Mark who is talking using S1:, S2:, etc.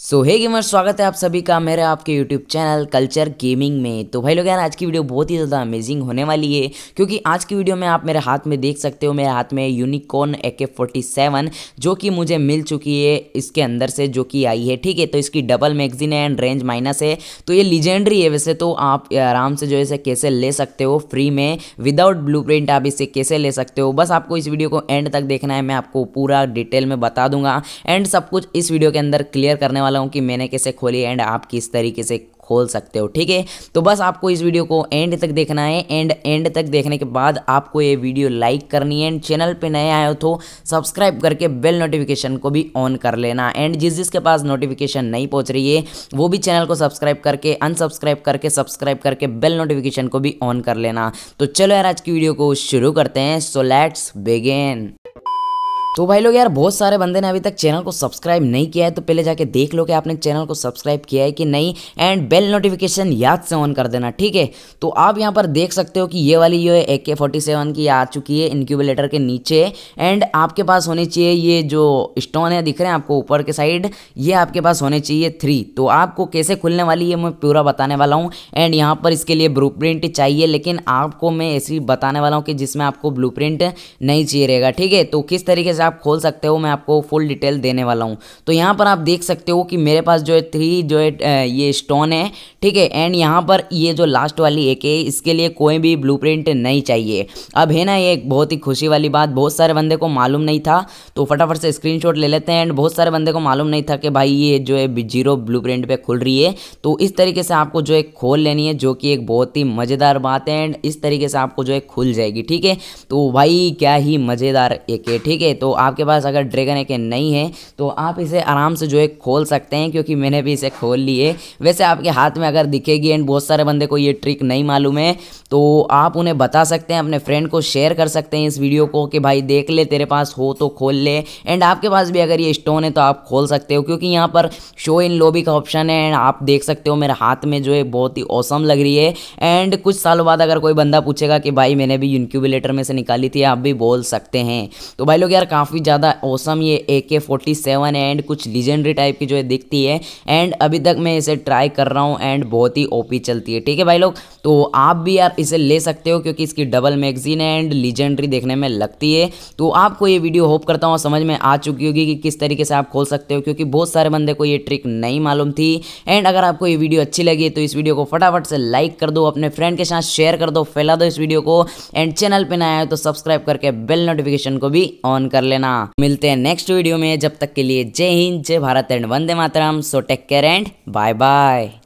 S1: सो हे gamer स्वागत है आप सभी का मेरे आपके यूट्यूब चैनल कल्चर गेमिंग में तो भाई लोग यार आज की वीडियो बहुत ही ज़्यादा अमेजिंग होने वाली है क्योंकि आज की वीडियो में आप मेरे हाथ में देख सकते हो मेरे हाथ में यूनिकॉर्न ए के फोर्टी सेवन जो कि मुझे मिल चुकी है इसके अंदर से जो कि आई है ठीक है तो इसकी डबल मैगजीन है एंड रेंज माइनस है तो ये लीजेंडरी है वैसे तो आप आराम से जो है कैसे ले सकते हो फ्री में विदाउट ब्लू आप इसे कैसे ले सकते हो बस आपको इस वीडियो को एंड तक देखना है मैं आपको पूरा डिटेल में बता दूंगा एंड सब कुछ इस वीडियो के अंदर क्लियर करने वाला हूँ कि मैंने कैसे खोली एंड आप किस तरीके से खोल सकते हो ठीक है तो बस आपको इस वीडियो को एंड तक देखना है एंड एंड तक देखने के बाद आपको ये वीडियो लाइक करनी है एंड चैनल पे नए आए हो तो सब्सक्राइब करके बेल नोटिफिकेशन को भी ऑन कर लेना एंड जिस जिसके पास नोटिफिकेशन नहीं पहुंच रही है वो भी चैनल को सब्सक्राइब करके अनसब्सक्राइब करके सब्सक्राइब करके बेल नोटिफिकेशन को भी ऑन कर लेना तो चलो यार आज की वीडियो को शुरू करते हैं सो लेट्स बेगेन तो भाई लोग यार बहुत सारे बंदे ने अभी तक चैनल को सब्सक्राइब नहीं किया है तो पहले जाके देख लो कि आपने चैनल को सब्सक्राइब किया है कि नहीं एंड बेल नोटिफिकेशन याद से ऑन कर देना ठीक है तो आप यहाँ पर देख सकते हो कि ये वाली जो है ए के फोर्टी सेवन की आ चुकी है इनक्यूबलेटर के नीचे एंड आपके पास होनी चाहिए ये जो स्टोन है दिख रहे हैं आपको ऊपर के साइड ये आपके पास होने चाहिए थ्री तो आपको कैसे खुलने वाली है मैं पूरा बताने वाला हूँ एंड यहाँ पर इसके लिए ब्लू चाहिए लेकिन आपको मैं ऐसी बताने वाला हूँ कि जिसमें आपको ब्लू नहीं चाहिए रहेगा ठीक है तो किस तरीके से आप खोल सकते हो मैं आपको फुल डिटेल देने वाला हूँ तो यहाँ पर आप देख सकते हो कि मेरे पास जो है थ्री जो है ये स्टोन है ठीक है एंड यहाँ पर ये जो लास्ट वाली एक है इसके लिए कोई भी ब्लू नहीं चाहिए अब है ना ये एक बहुत ही खुशी वाली बात बहुत सारे बंदे को मालूम नहीं था तो फटाफट से स्क्रीन ले लेते हैं एंड बहुत सारे बंदे को मालूम नहीं था कि भाई ये जो है जीरो ब्लू पे खुल रही है तो इस तरीके से आपको जो है खोल लेनी है जो कि एक बहुत ही मज़ेदार बात है एंड इस तरीके से आपको जो है खुल जाएगी ठीक है तो भाई क्या ही मज़ेदार एक है ठीक है तो आपके पास अगर ड्रैगन एक नहीं है तो आप इसे आराम से जो है खोल सकते हैं क्योंकि मैंने भी इसे खोल लिए वैसे आपके हाथ में अगर दिखेगी एंड बहुत सारे बंदे को ये ट्रिक नहीं मालूम है तो आप उन्हें बता सकते हैं अपने फ्रेंड को शेयर कर सकते हैं इस वीडियो को कि भाई देख ले तेरे पास हो तो खोल ले एंड आपके पास भी अगर ये स्टोन है तो आप खोल सकते हो क्योंकि यहाँ पर शो इन लोबी का ऑप्शन है एंड आप देख सकते हो मेरे हाथ में जो है बहुत ही औसम लग रही है एंड कुछ सालों बाद अगर कोई बंदा पूछेगा कि भाई मैंने भी इनक्यूबुलेटर में से निकाली थी आप भी बोल सकते हैं तो भाई लोग यार काफ़ी ज़्यादा औसम ये ए के फोर्टी सेवन है एंड कुछ लीजेंडरी टाइप की जो है दिखती है एंड अभी तक मैं इसे ट्राई कर रहा हूँ एंड बहुत ही ओपी चलती है ठीक है भाई लोग तो आप भी यार इसे ले सकते हो क्योंकि इसकी डबल मैगजीन है एंड लीजेंडरी देखने में लगती है तो आपको ये वीडियो होप करता हूँ समझ में आ चुकी होगी कि किस तरीके से आप खोल सकते हो क्योंकि बहुत सारे बंदे को ये ट्रिक नहीं मालूम थी एंड अगर आपको ये वीडियो अच्छी लगी तो इस वीडियो को फटाफट से लाइक कर दो अपने फ्रेंड के साथ शेयर कर दो फैला दो इस वीडियो को एंड चैनल पर ना आए तो सब्सक्राइब करके बेल नोटिफिकेशन को भी ऑन कर लेना मिलते हैं नेक्स्ट वीडियो में जब तक के लिए जय हिंद जय भारत एंड वंदे मातरम so take care and bye bye